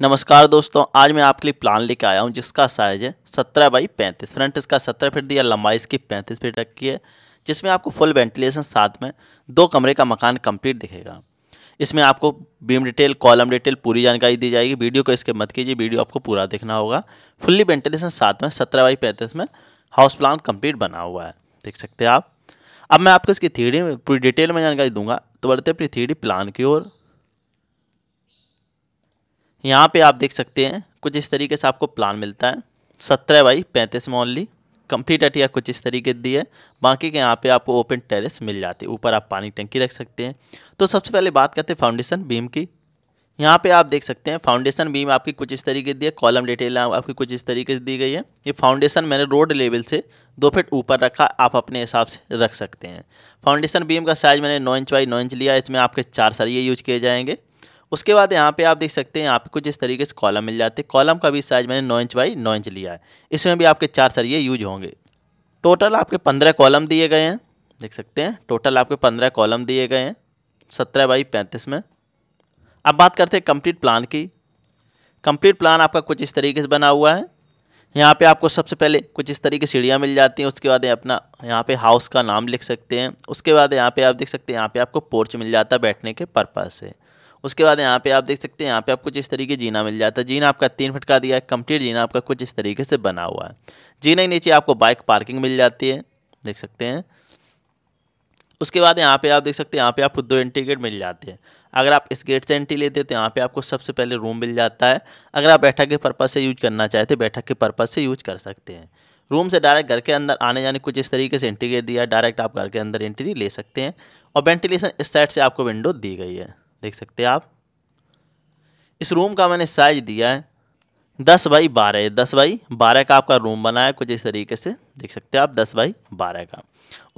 नमस्कार दोस्तों आज मैं आपके लिए प्लान लेके आया हूँ जिसका साइज़ है सत्रह बाई पैंतीस फ्रंट इसका सत्रह फीट दिया लंबाई इसकी पैंतीस फीट रखी है जिसमें आपको फुल वेंटिलेशन साथ में दो कमरे का मकान कंप्लीट दिखेगा इसमें आपको बीम डिटेल कॉलम डिटेल पूरी जानकारी दी जाएगी वीडियो को इसके मत कीजिए वीडियो आपको पूरा देखना होगा फुल्ली वेंटिलेशन साथ में सत्रह बाई पैंतीस में हाउस प्लान कम्प्लीट बना हुआ है देख सकते हैं आप अब मैं आपको इसकी थीडी में पूरी डिटेल में जानकारी दूंगा तो बढ़ते अपनी थीडी प्लान की ओर यहाँ पे आप देख सकते हैं कुछ इस तरीके से आपको प्लान मिलता है सत्रह बाई पैंतीस में ओनली कंप्लीट अटिया कुछ इस तरीके दी है बाकी के यहाँ पे आपको ओपन टेरेस मिल जाती है ऊपर आप पानी टंकी रख सकते हैं तो सबसे पहले बात करते हैं फाउंडेशन बीम की यहाँ पे आप देख सकते हैं फाउंडेशन बीम आपकी कुछ इस तरीके दी है कॉलम डिटेल आपकी कुछ इस तरीके से दी गई है ये फाउंडेशन मैंने रोड लेवल से दो फिट ऊपर रखा आप अपने हिसाब से रख सकते हैं फाउंडेशन बीम का साइज़ मैंने नौ इंच बाई नौ इंच लिया इसमें आपके चार सरिए यूज किए जाएंगे उसके बाद यहाँ पे आप देख सकते हैं यहाँ जिस कुछ इस तरीके से कॉलम मिल जाते हैं कॉलम का भी साइज मैंने नौ इंच बाई नौ इंच लिया है इसमें भी आपके चार सरिये यूज होंगे टोटल आपके पंद्रह कॉलम दिए गए हैं देख सकते हैं टोटल आपके पंद्रह कॉलम दिए गए हैं सत्रह बाई पैंतीस में अब बात करते हैं कम्प्लीट प्लान की कम्प्लीट प्लान आपका कुछ इस तरीके से बना हुआ है यहाँ पर आपको सबसे पहले कुछ इस तरीके सीढ़ियाँ मिल जाती हैं उसके बाद अपना यहाँ पर हाउस का नाम लिख सकते हैं उसके बाद यहाँ पर आप देख सकते हैं यहाँ पर आपको पोर्च मिल जाता है बैठने के पर्पज़ से उसके बाद यहाँ पे आप देख सकते हैं यहाँ पे आपको जिस तरीके जीना मिल जाता है जीना आपका तीन फट का दिया है कंप्लीट जीना आपका कुछ इस तरीके से बना हुआ है जीना के नीचे आपको बाइक पार्किंग मिल जाती है देख सकते हैं उसके बाद यहाँ पे आप देख सकते हैं यहाँ पे आपको दो एंट्री गेट मिल जाते हैं अगर आप इस गेट से एंट्री लेते हैं तो यहाँ पे आपको सबसे पहले रूम मिल जाता है अगर आप बैठक के पर्पज़ से यूज करना चाहते हैं तो बैठक के पर्पज़ से यूज कर सकते हैं रूम से डायरेक्ट घर के अंदर आने जाने कुछ इस तरीके से एंट्री गेट दिया डायरेक्ट आप घर के अंदर एंट्री ले सकते हैं और वेंटिलेशन इस साइड से आपको विंडो दी गई है देख सकते हैं आप इस रूम का मैंने साइज दिया है दस बाई बारह दस बाई बारह का आपका रूम बना है कुछ इस तरीके से देख सकते हैं आप दस बाई बारह का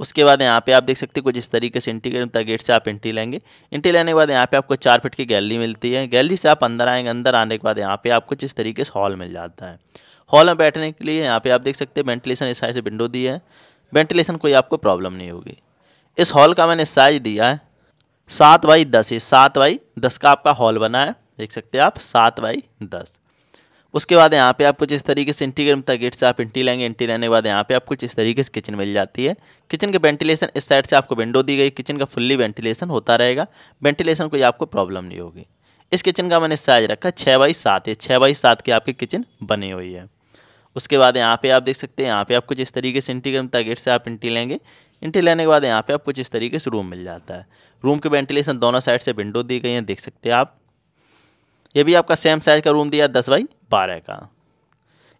उसके बाद यहाँ पे आप देख सकते हैं कुछ इस तरीके से इंटी करता गेट से आप इंटी लेंगे इंटी लेने के बाद यहाँ पे आपको चार फिट की गैलरी मिलती है गैलरी से आप अंदर आएंगे अंदर आने के बाद यहाँ पे आपको जिस तरीके से हॉल मिल जाता है हॉल में बैठने के लिए यहाँ पे आप देख सकते हैं वेंटिलेशन इस साइड से विंडो दी है वेंटिलेशन कोई आपको प्रॉब्लम नहीं होगी इस हॉल का मैंने साइज दिया है सात बाई दस ये सात बाई दस का आपका हॉल बना है देख सकते हैं आप सात बाई दस उसके बाद यहाँ पे आपको जिस तरीके से इंटीग्रम था गेट से आप इंटी लेंगे इंटी लेने के बाद यहाँ पे आपको जिस तरीके से किचन मिल जाती है किचन के वेंटिलेशन इस साइड से आपको विंडो दी गई किचन का फुल्ली वेंटिलेशन होता रहेगा वेंटिलेशन कोई आपको प्रॉब्लम नहीं होगी इस किचन का मैंने साइज रखा छः बाई सात है छः बाई सात की आपकी किचन बनी हुई है उसके बाद यहाँ पे आप देख सकते हैं यहाँ पे आपको जिस तरीके से इंटीग्रम था गेट से आप इंटी लेंगे इंट्री लेने के बाद यहाँ पे आपको कुछ इस तरीके से रूम मिल जाता है रूम के वेंटिलेशन दोनों साइड से विंडो दी गई हैं देख सकते हैं आप ये भी आपका सेम साइज़ का रूम दिया दस बाई बारह का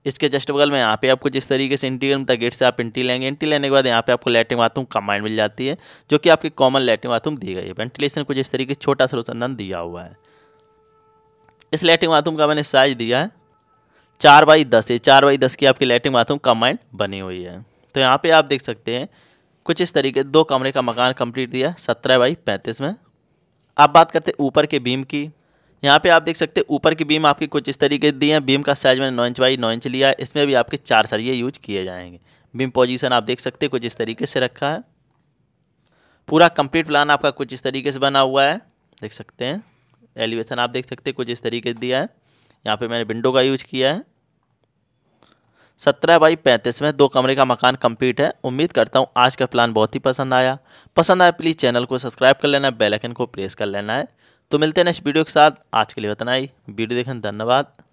इसके जस्ट बगल में यहाँ पे आपको जिस तरीके से इंटीरियर में गेट से आप इंट्री लेंगे इंट्री लेने के बाद यहाँ पे आपको लेटरिन बाथरूम कमाइंड मिल जाती है जो कि आपकी कॉमन लेटरिन बाथरूम दी गई है वेंटिलेशन को जिस तरीके छोटा सा रोशनदान दिया हुआ है इस लेटरिन बाथरूम का मैंने साइज़ दिया है चार बाई दस है चार बाई दस की आपकी लेटरिन बाथरूम कमाइंड बनी हुई है तो यहाँ पर आप देख सकते हैं कुछ इस तरीके दो कमरे का मकान कंप्लीट दिया सत्रह बाई पैंतीस में आप बात करते ऊपर के बीम की यहाँ पे आप देख सकते हैं ऊपर की बीम आपकी कुछ इस तरीके दी है बीम का साइज मैंने नौ इंच बाई नौ इंच लिया है इसमें भी आपके चार सरिये यूज किए जाएंगे बीम पोजीशन आप देख सकते हैं कुछ इस तरीके से रखा है पूरा कंप्लीट प्लान आपका कुछ इस तरीके से बना हुआ है देख सकते हैं एलिवेशन आप देख सकते हैं कुछ इस तरीके से दिया है यहाँ पर मैंने विंडो का यूज किया है सत्रह बाई पैंतीस में दो कमरे का मकान कंप्लीट है उम्मीद करता हूँ आज का प्लान बहुत ही पसंद आया पसंद आया प्लीज़ चैनल को सब्सक्राइब कर लेना बेल आइकन को प्रेस कर लेना है तो मिलते हैं नेक्स्ट वीडियो के साथ आज के लिए उतना ही वीडियो देखने धन्यवाद